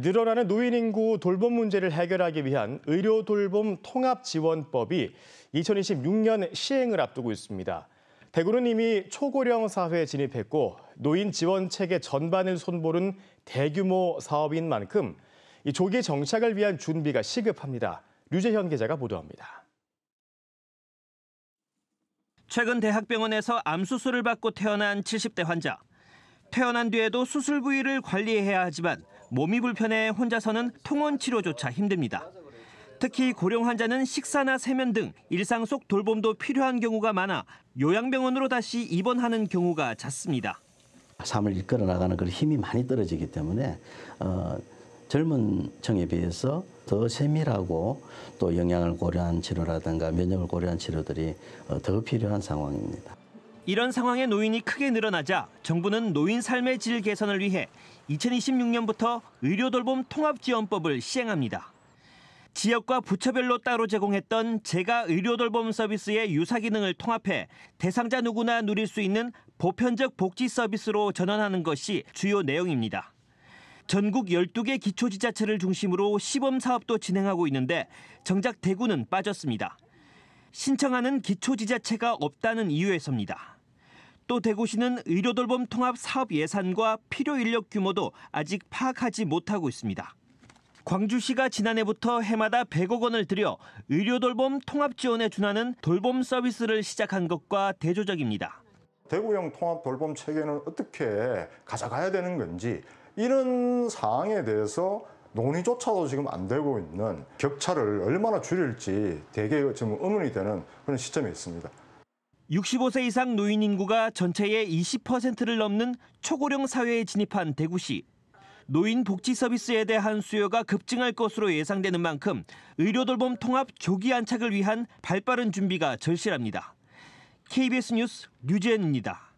늘어나는 노인 인구 돌봄 문제를 해결하기 위한 의료 돌봄 통합 지원법이 2026년 시행을 앞두고 있습니다. 대구는 이미 초고령 사회에 진입했고 노인 지원 체계 전반을 손보는 대규모 사업인 만큼 조기 정착을 위한 준비가 시급합니다. 류재현 기자가 보도합니다. 최근 대학병원에서 암 수술을 받고 태어난 70대 환자. 태어난 뒤에도 수술 부위를 관리해야 하지만 몸이 불편해 혼자서는 통원 치료조차 힘듭니다. 특히 고령 환자는 식사나 세면 등 일상 속 돌봄도 필요한 경우가 많아 요양병원으로 다시 입원하는 경우가 잦습니다. 삶을 이끌어 나가는 그 힘이 많이 떨어지기 때문에 어, 젊은 층에 비해서 더 세밀하고 또 영양을 고려한 치료라든가 면역을 고려한 치료들이 어, 더 필요한 상황입니다. 이런 상황에 노인이 크게 늘어나자 정부는 노인 삶의 질 개선을 위해 2026년부터 의료돌봄 통합지원법을 시행합니다. 지역과 부처별로 따로 제공했던 제가 의료돌봄 서비스의 유사 기능을 통합해 대상자 누구나 누릴 수 있는 보편적 복지 서비스로 전환하는 것이 주요 내용입니다. 전국 12개 기초지자체를 중심으로 시범 사업도 진행하고 있는데 정작 대구는 빠졌습니다. 신청하는 기초지자체가 없다는 이유에서입니다. 또 대구시는 의료돌봄 통합 사업 예산과 필요 인력 규모도 아직 파악하지 못하고 있습니다. 광주시가 지난해부터 해마다 100억 원을 들여 의료돌봄 통합 지원에 준하는 돌봄 서비스를 시작한 것과 대조적입니다. 대구형 통합 돌봄 체계는 어떻게 가져가야 되는 건지 이런 사항에 대해서 논의조차도 지금 안 되고 있는 격차를 얼마나 줄일지 되게 지금 의문이 되는 그런 시점이 있습니다. 65세 이상 노인 인구가 전체의 20%를 넘는 초고령 사회에 진입한 대구시. 노인 복지 서비스에 대한 수요가 급증할 것으로 예상되는 만큼 의료 돌봄 통합 조기 안착을 위한 발빠른 준비가 절실합니다. KBS 뉴스 류지현입니다.